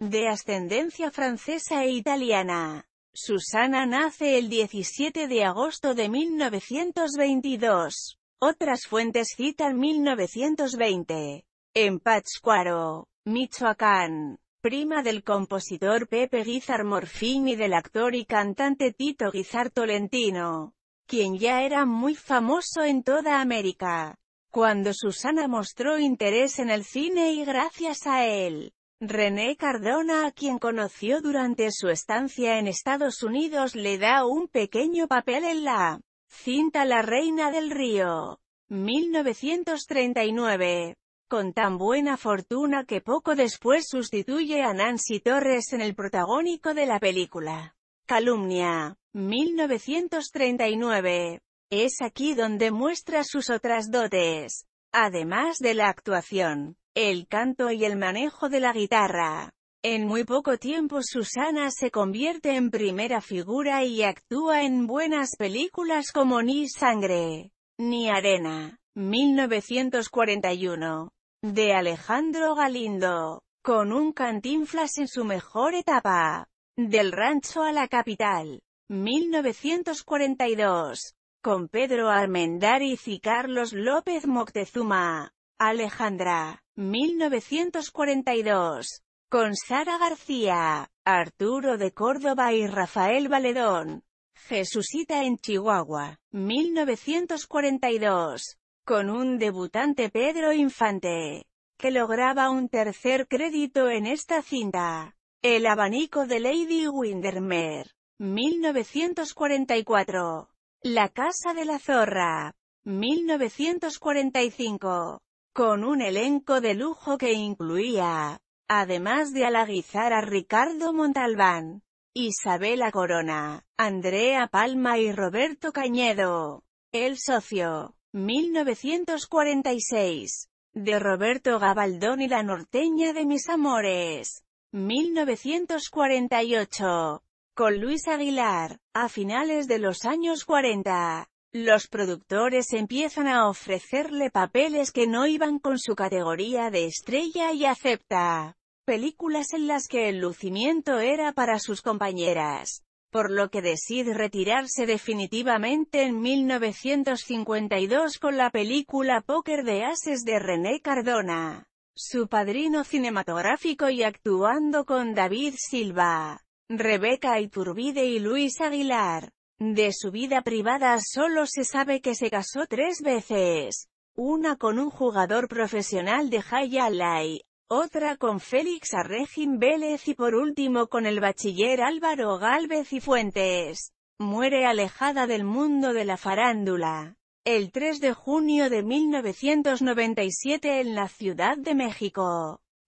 de ascendencia francesa e italiana. Susana nace el 17 de agosto de 1922. Otras fuentes citan 1920. En Pátzcuaro, Michoacán. Prima del compositor Pepe Guizar Morfín y del actor y cantante Tito Guizar Tolentino, quien ya era muy famoso en toda América. Cuando Susana mostró interés en el cine y gracias a él, René Cardona a quien conoció durante su estancia en Estados Unidos le da un pequeño papel en la cinta La Reina del Río, 1939, con tan buena fortuna que poco después sustituye a Nancy Torres en el protagónico de la película. Calumnia, 1939. Es aquí donde muestra sus otras dotes, además de la actuación el canto y el manejo de la guitarra. En muy poco tiempo Susana se convierte en primera figura y actúa en buenas películas como Ni Sangre, Ni Arena, 1941, de Alejandro Galindo, con un cantinflas en su mejor etapa, del rancho a la capital, 1942, con Pedro Armendáriz y Carlos López Moctezuma. Alejandra, 1942. Con Sara García, Arturo de Córdoba y Rafael Valedón. Jesucita en Chihuahua, 1942. Con un debutante Pedro Infante, que lograba un tercer crédito en esta cinta. El abanico de Lady Windermere, 1944. La casa de la zorra, 1945 con un elenco de lujo que incluía, además de Alagizar a Ricardo Montalbán, Isabela Corona, Andrea Palma y Roberto Cañedo. El socio, 1946, de Roberto Gabaldón y La norteña de mis amores, 1948, con Luis Aguilar, a finales de los años 40. Los productores empiezan a ofrecerle papeles que no iban con su categoría de estrella y acepta películas en las que el lucimiento era para sus compañeras por lo que decide retirarse definitivamente en 1952 con la película Poker de Ases de René Cardona, su padrino cinematográfico y actuando con David Silva, Rebeca Iturbide y Luis Aguilar. De su vida privada solo se sabe que se casó tres veces. Una con un jugador profesional de High Alley, otra con Félix Arregín Vélez y por último con el bachiller Álvaro Gálvez y Fuentes. Muere alejada del mundo de la farándula. El 3 de junio de 1997 en la Ciudad de México.